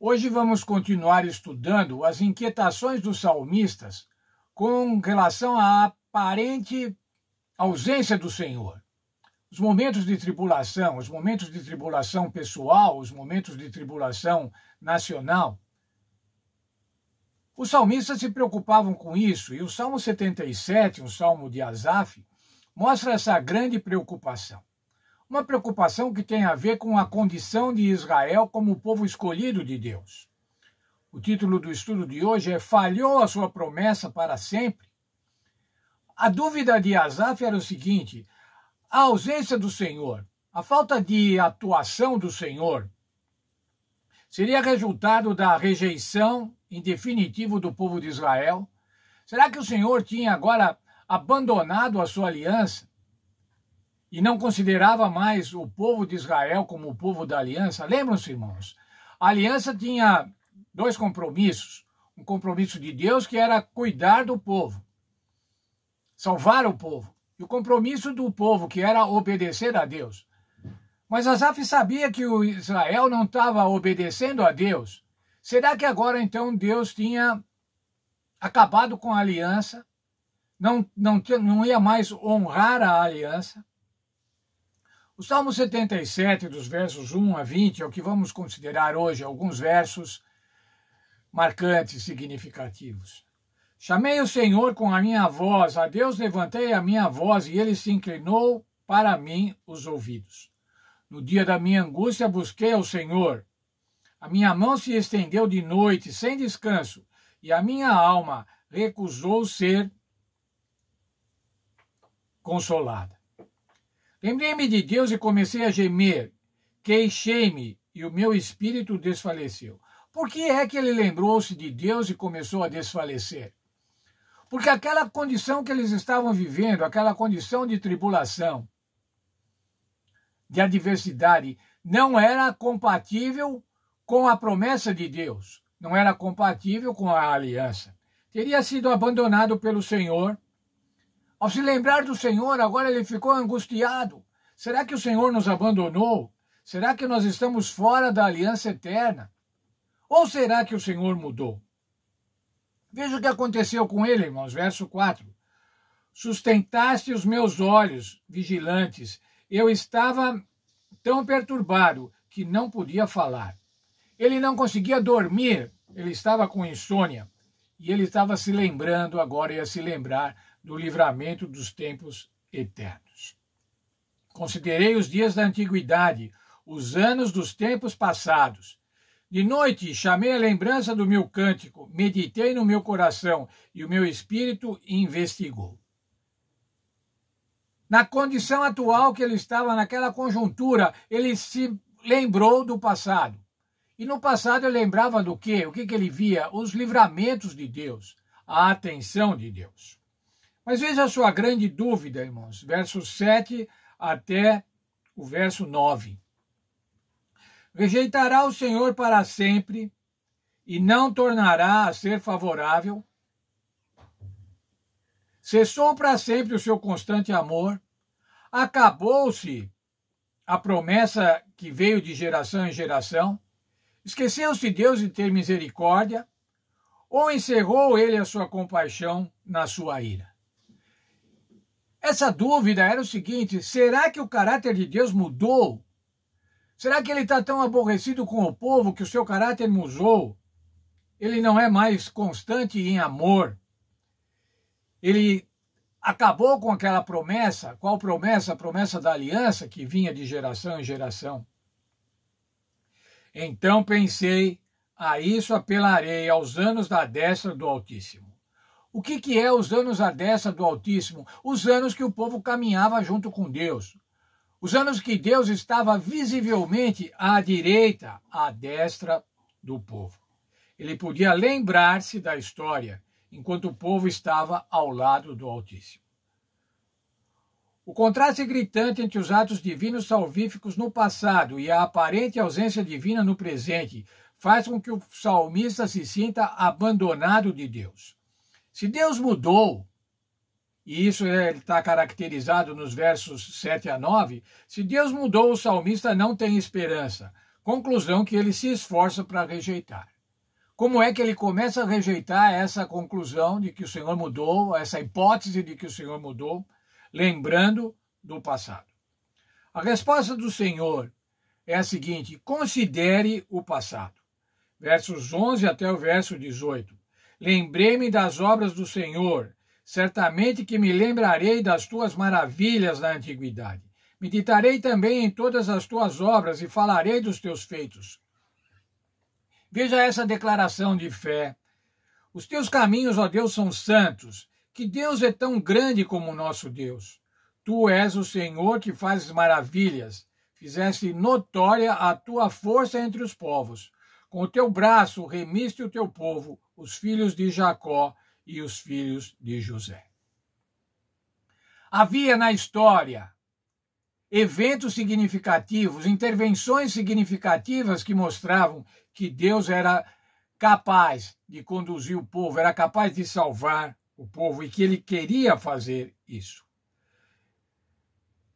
Hoje vamos continuar estudando as inquietações dos salmistas com relação à aparente ausência do Senhor. Os momentos de tribulação, os momentos de tribulação pessoal, os momentos de tribulação nacional. Os salmistas se preocupavam com isso e o Salmo 77, um salmo de Asaf, mostra essa grande preocupação uma preocupação que tem a ver com a condição de Israel como povo escolhido de Deus. O título do estudo de hoje é Falhou a sua promessa para sempre? A dúvida de Asaf era o seguinte: a ausência do Senhor, a falta de atuação do Senhor, seria resultado da rejeição, em definitivo, do povo de Israel? Será que o Senhor tinha agora abandonado a sua aliança? e não considerava mais o povo de Israel como o povo da aliança. Lembram-se, irmãos? A aliança tinha dois compromissos. Um compromisso de Deus, que era cuidar do povo, salvar o povo. E o compromisso do povo, que era obedecer a Deus. Mas Asaf sabia que o Israel não estava obedecendo a Deus. Será que agora então Deus tinha acabado com a aliança? Não, não, não ia mais honrar a aliança? O Salmo 77, dos versos 1 a 20, é o que vamos considerar hoje alguns versos marcantes, significativos. Chamei o Senhor com a minha voz, a Deus levantei a minha voz e ele se inclinou para mim os ouvidos. No dia da minha angústia busquei ao Senhor. A minha mão se estendeu de noite, sem descanso, e a minha alma recusou ser consolada. Lembrei-me de Deus e comecei a gemer. Queixei-me e o meu espírito desfaleceu. Por que é que ele lembrou-se de Deus e começou a desfalecer? Porque aquela condição que eles estavam vivendo, aquela condição de tribulação, de adversidade, não era compatível com a promessa de Deus, não era compatível com a aliança. Teria sido abandonado pelo Senhor. Ao se lembrar do Senhor, agora ele ficou angustiado. Será que o Senhor nos abandonou? Será que nós estamos fora da aliança eterna? Ou será que o Senhor mudou? Veja o que aconteceu com ele, irmãos, verso 4. Sustentaste os meus olhos vigilantes. Eu estava tão perturbado que não podia falar. Ele não conseguia dormir, ele estava com insônia. E ele estava se lembrando, agora ia se lembrar, do livramento dos tempos eternos. Considerei os dias da antiguidade, os anos dos tempos passados. De noite chamei a lembrança do meu cântico, meditei no meu coração e o meu espírito investigou. Na condição atual que ele estava, naquela conjuntura, ele se lembrou do passado. E no passado ele lembrava do quê? O que, que ele via? Os livramentos de Deus, a atenção de Deus. Mas veja a sua grande dúvida, irmãos. Versos 7 até o verso 9. Rejeitará o Senhor para sempre e não tornará a ser favorável. Cessou para sempre o seu constante amor. Acabou-se a promessa que veio de geração em geração. Esqueceu-se Deus de ter misericórdia, ou encerrou ele a sua compaixão na sua ira. Essa dúvida era o seguinte: será que o caráter de Deus mudou? Será que ele está tão aborrecido com o povo que o seu caráter mudou? Ele não é mais constante em amor. Ele acabou com aquela promessa. Qual promessa? A promessa da aliança que vinha de geração em geração. Então pensei, a isso apelarei aos anos da destra do Altíssimo. O que, que é os anos à destra do Altíssimo? Os anos que o povo caminhava junto com Deus. Os anos que Deus estava visivelmente à direita, à destra do povo. Ele podia lembrar-se da história, enquanto o povo estava ao lado do Altíssimo. O contraste gritante entre os atos divinos salvíficos no passado e a aparente ausência divina no presente faz com que o salmista se sinta abandonado de Deus. Se Deus mudou, e isso é, está caracterizado nos versos 7 a 9, se Deus mudou, o salmista não tem esperança. Conclusão que ele se esforça para rejeitar. Como é que ele começa a rejeitar essa conclusão de que o Senhor mudou, essa hipótese de que o Senhor mudou, lembrando do passado? A resposta do Senhor é a seguinte: considere o passado. Versos 11 até o verso 18. Lembrei-me das obras do Senhor. Certamente que me lembrarei das tuas maravilhas na antiguidade. Meditarei também em todas as tuas obras e falarei dos teus feitos. Veja essa declaração de fé. Os teus caminhos, ó Deus, são santos. Que Deus é tão grande como o nosso Deus. Tu és o Senhor que fazes maravilhas. Fizeste notória a tua força entre os povos. Com o teu braço remiste o teu povo, os filhos de Jacó e os filhos de José. Havia na história eventos significativos, intervenções significativas que mostravam que Deus era capaz de conduzir o povo, era capaz de salvar o povo e que ele queria fazer isso.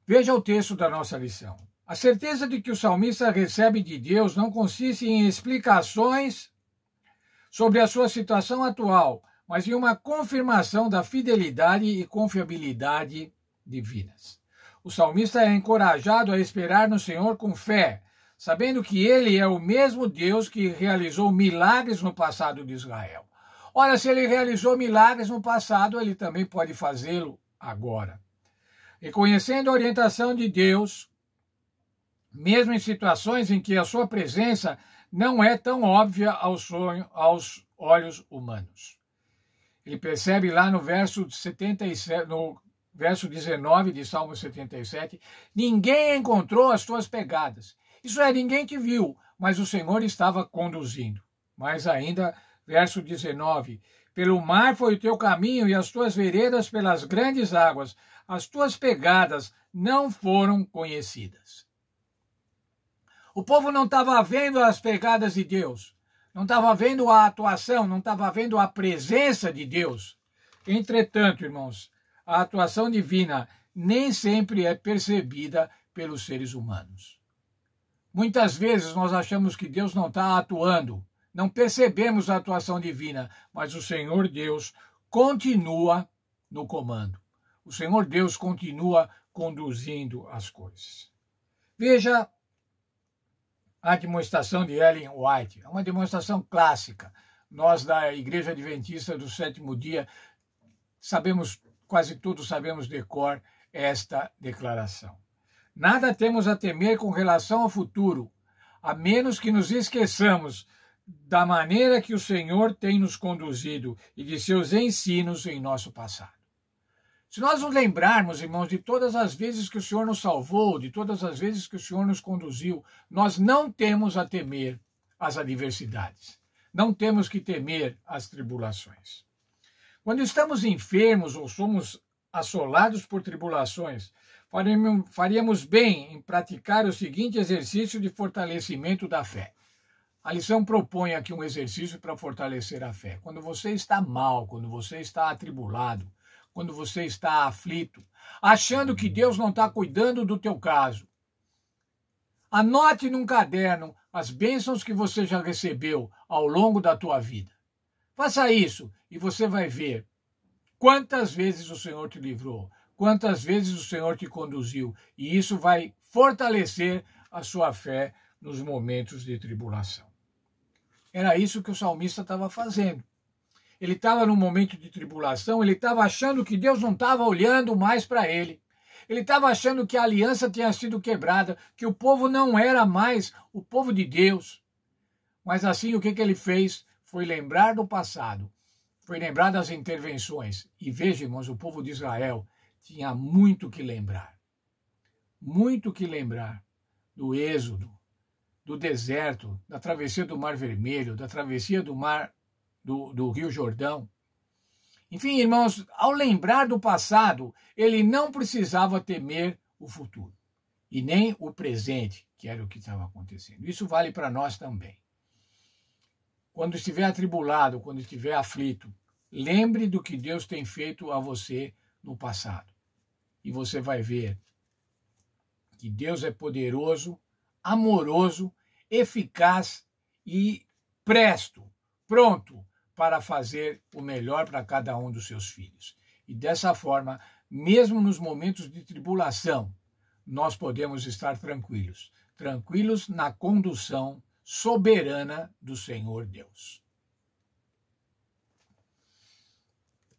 Veja o texto da nossa lição. A certeza de que o salmista recebe de Deus não consiste em explicações sobre a sua situação atual, mas em uma confirmação da fidelidade e confiabilidade divinas. O salmista é encorajado a esperar no Senhor com fé, sabendo que ele é o mesmo Deus que realizou milagres no passado de Israel. Ora, se ele realizou milagres no passado, ele também pode fazê-lo agora. Reconhecendo a orientação de Deus, mesmo em situações em que a sua presença não é tão óbvia ao sonho, aos olhos humanos. Ele percebe lá no verso 77, no verso 19 de Salmo 77, ninguém encontrou as tuas pegadas. Isso é, ninguém te viu, mas o Senhor estava conduzindo. Mas ainda, verso 19, pelo mar foi o teu caminho e as tuas veredas pelas grandes águas, as tuas pegadas não foram conhecidas. O povo não estava vendo as pegadas de Deus, não estava vendo a atuação, não estava vendo a presença de Deus. Entretanto, irmãos, a atuação divina nem sempre é percebida pelos seres humanos. Muitas vezes nós achamos que Deus não está atuando, não percebemos a atuação divina, mas o Senhor Deus continua no comando. O Senhor Deus continua conduzindo as coisas. Veja a demonstração de Ellen White. É uma demonstração clássica. Nós, da Igreja Adventista do Sétimo Dia, sabemos, quase todos sabemos de cor esta declaração. Nada temos a temer com relação ao futuro, a menos que nos esqueçamos da maneira que o Senhor tem nos conduzido e de seus ensinos em nosso passado. Se nós nos lembrarmos, irmãos, de todas as vezes que o Senhor nos salvou, de todas as vezes que o Senhor nos conduziu, nós não temos a temer as adversidades. Não temos que temer as tribulações. Quando estamos enfermos ou somos assolados por tribulações, faríamos bem em praticar o seguinte exercício de fortalecimento da fé. A lição propõe aqui um exercício para fortalecer a fé. Quando você está mal, quando você está atribulado, quando você está aflito, achando que Deus não está cuidando do teu caso. Anote num caderno as bênçãos que você já recebeu ao longo da tua vida. Faça isso e você vai ver quantas vezes o Senhor te livrou, quantas vezes o Senhor te conduziu, e isso vai fortalecer a sua fé nos momentos de tribulação. Era isso que o salmista estava fazendo ele estava num momento de tribulação, ele estava achando que Deus não estava olhando mais para ele. Ele estava achando que a aliança tinha sido quebrada, que o povo não era mais o povo de Deus. Mas assim, o que, que ele fez? Foi lembrar do passado, foi lembrar das intervenções. E veja, irmãos, o povo de Israel tinha muito que lembrar. Muito que lembrar do êxodo, do deserto, da travessia do Mar Vermelho, da travessia do Mar do, do Rio Jordão. Enfim, irmãos, ao lembrar do passado, ele não precisava temer o futuro e nem o presente, que era o que estava acontecendo. Isso vale para nós também. Quando estiver atribulado, quando estiver aflito, lembre do que Deus tem feito a você no passado. E você vai ver que Deus é poderoso, amoroso, eficaz e presto, pronto para fazer o melhor para cada um dos seus filhos. E dessa forma, mesmo nos momentos de tribulação, nós podemos estar tranquilos tranquilos na condução soberana do Senhor Deus.